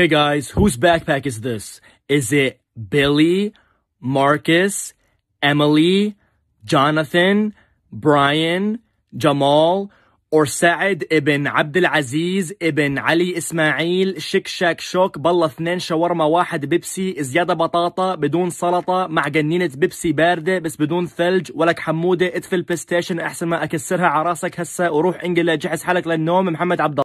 Hey guys, whose backpack is this? Is it Billy, Marcus, Emily, Jonathan, Brian, Jamal, or سعد ابن عبد العزيز ابن علي اسماعيل شك شاك شوك بالله اثنين شاورما واحد بيبسي زياده بطاطا بدون سلطه مع جنينه بيبسي بارده بس بدون ثلج ولك حموده اطفي البلاي ستيشن احسن ما اكسرها على راسك هسه وروح انجلد جهز حالك للنوم محمد عبد